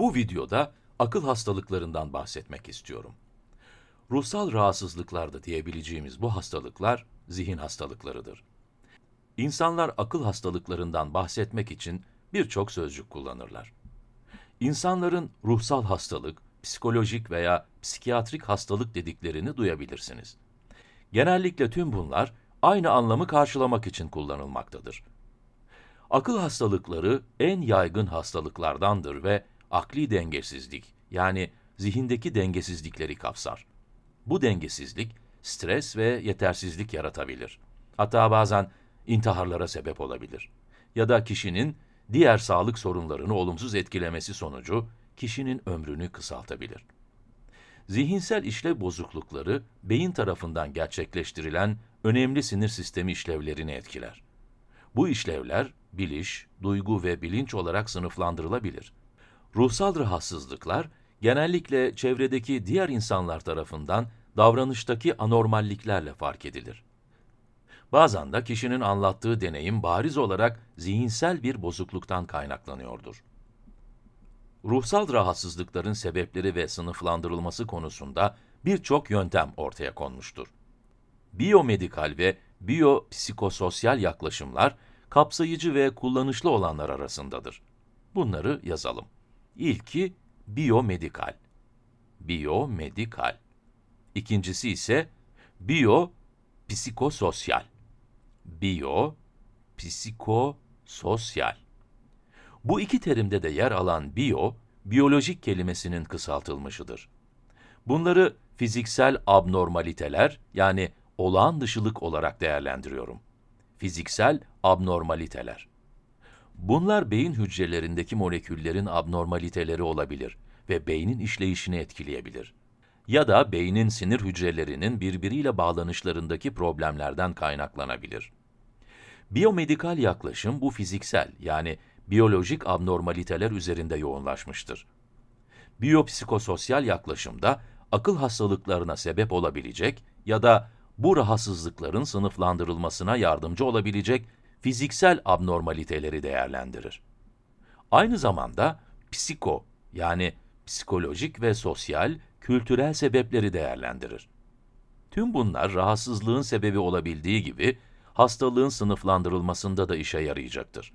Bu videoda akıl hastalıklarından bahsetmek istiyorum. Ruhsal rahatsızlıklarda diyebileceğimiz bu hastalıklar zihin hastalıklarıdır. İnsanlar akıl hastalıklarından bahsetmek için birçok sözcük kullanırlar. İnsanların ruhsal hastalık, psikolojik veya psikiyatrik hastalık dediklerini duyabilirsiniz. Genellikle tüm bunlar aynı anlamı karşılamak için kullanılmaktadır. Akıl hastalıkları en yaygın hastalıklardandır ve akli dengesizlik yani zihindeki dengesizlikleri kapsar. Bu dengesizlik stres ve yetersizlik yaratabilir. Hatta bazen intiharlara sebep olabilir. Ya da kişinin diğer sağlık sorunlarını olumsuz etkilemesi sonucu kişinin ömrünü kısaltabilir. Zihinsel işlev bozuklukları beyin tarafından gerçekleştirilen önemli sinir sistemi işlevlerini etkiler. Bu işlevler biliş, duygu ve bilinç olarak sınıflandırılabilir. Ruhsal rahatsızlıklar genellikle çevredeki diğer insanlar tarafından davranıştaki anormalliklerle fark edilir. Bazen de kişinin anlattığı deneyim bariz olarak zihinsel bir bozukluktan kaynaklanıyordur. Ruhsal rahatsızlıkların sebepleri ve sınıflandırılması konusunda birçok yöntem ortaya konmuştur. Biyomedikal ve biyopsikososyal yaklaşımlar kapsayıcı ve kullanışlı olanlar arasındadır. Bunları yazalım. İlki biyomedikal. Biyomedikal. İkincisi ise biyo psikososyal. Biyo psikososyal. Bu iki terimde de yer alan biyo, biyolojik kelimesinin kısaltılmışıdır. Bunları fiziksel abnormaliteler yani olağan dışılık olarak değerlendiriyorum. Fiziksel abnormaliteler. Bunlar beyin hücrelerindeki moleküllerin abnormaliteleri olabilir ve beynin işleyişini etkileyebilir. Ya da beynin sinir hücrelerinin birbiriyle bağlanışlarındaki problemlerden kaynaklanabilir. Biyomedikal yaklaşım bu fiziksel yani biyolojik abnormaliteler üzerinde yoğunlaşmıştır. Biyopsikososyal yaklaşımda akıl hastalıklarına sebep olabilecek ya da bu rahatsızlıkların sınıflandırılmasına yardımcı olabilecek fiziksel abnormaliteleri değerlendirir. Aynı zamanda psiko yani psikolojik ve sosyal, kültürel sebepleri değerlendirir. Tüm bunlar rahatsızlığın sebebi olabildiği gibi hastalığın sınıflandırılmasında da işe yarayacaktır.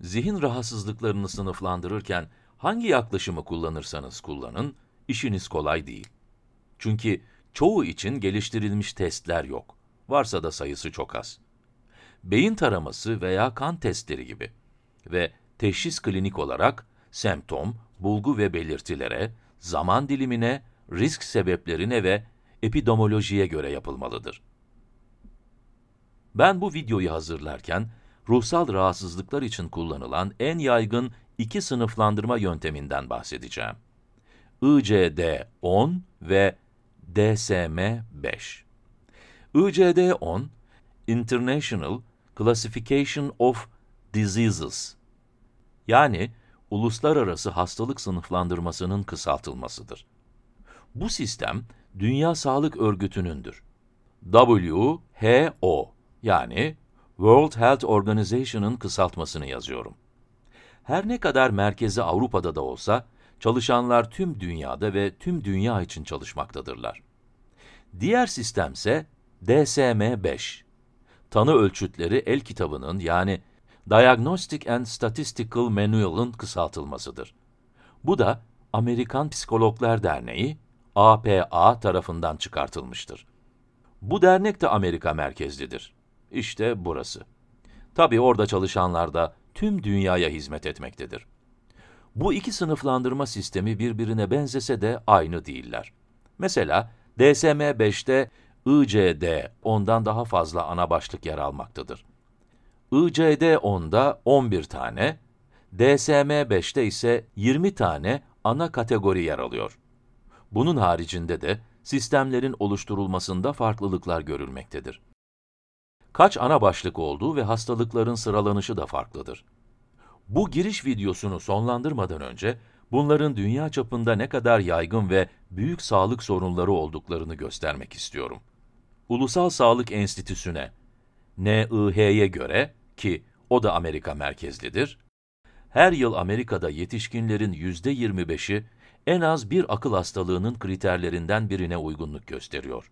Zihin rahatsızlıklarını sınıflandırırken hangi yaklaşımı kullanırsanız kullanın, işiniz kolay değil. Çünkü çoğu için geliştirilmiş testler yok. Varsa da sayısı çok az beyin taraması veya kan testleri gibi ve teşhis klinik olarak semptom, bulgu ve belirtilere, zaman dilimine, risk sebeplerine ve epidemiolojiye göre yapılmalıdır. Ben bu videoyu hazırlarken, ruhsal rahatsızlıklar için kullanılan en yaygın iki sınıflandırma yönteminden bahsedeceğim. ICD-10 ve DSM-5. ICD-10, International Classification of Diseases yani uluslararası hastalık sınıflandırmasının kısaltılmasıdır. Bu sistem Dünya Sağlık Örgütü'nündür. WHO yani World Health Organization'ın kısaltmasını yazıyorum. Her ne kadar merkezi Avrupa'da da olsa, çalışanlar tüm dünyada ve tüm dünya için çalışmaktadırlar. Diğer sistemse DSM-5 tanı ölçütleri el kitabının yani Diagnostic and Statistical Manual'ın kısaltılmasıdır. Bu da Amerikan Psikologlar Derneği, APA tarafından çıkartılmıştır. Bu dernek de Amerika merkezlidir. İşte burası. Tabi orada çalışanlar da tüm dünyaya hizmet etmektedir. Bu iki sınıflandırma sistemi birbirine benzese de aynı değiller. Mesela DSM-5'te ICD 10'dan daha fazla ana başlık yer almaktadır. ICD 10'da 11 tane, DSM 5'te ise 20 tane ana kategori yer alıyor. Bunun haricinde de sistemlerin oluşturulmasında farklılıklar görülmektedir. Kaç ana başlık olduğu ve hastalıkların sıralanışı da farklıdır. Bu giriş videosunu sonlandırmadan önce, bunların dünya çapında ne kadar yaygın ve büyük sağlık sorunları olduklarını göstermek istiyorum. Ulusal Sağlık Enstitüsü'ne, NIH'ye göre ki o da Amerika merkezlidir, her yıl Amerika'da yetişkinlerin %25'i en az bir akıl hastalığının kriterlerinden birine uygunluk gösteriyor.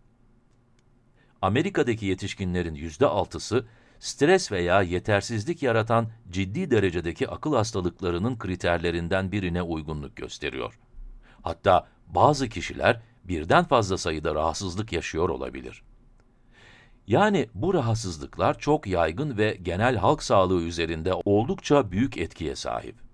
Amerika'daki yetişkinlerin %6'sı stres veya yetersizlik yaratan ciddi derecedeki akıl hastalıklarının kriterlerinden birine uygunluk gösteriyor. Hatta bazı kişiler birden fazla sayıda rahatsızlık yaşıyor olabilir. Yani bu rahatsızlıklar çok yaygın ve genel halk sağlığı üzerinde oldukça büyük etkiye sahip.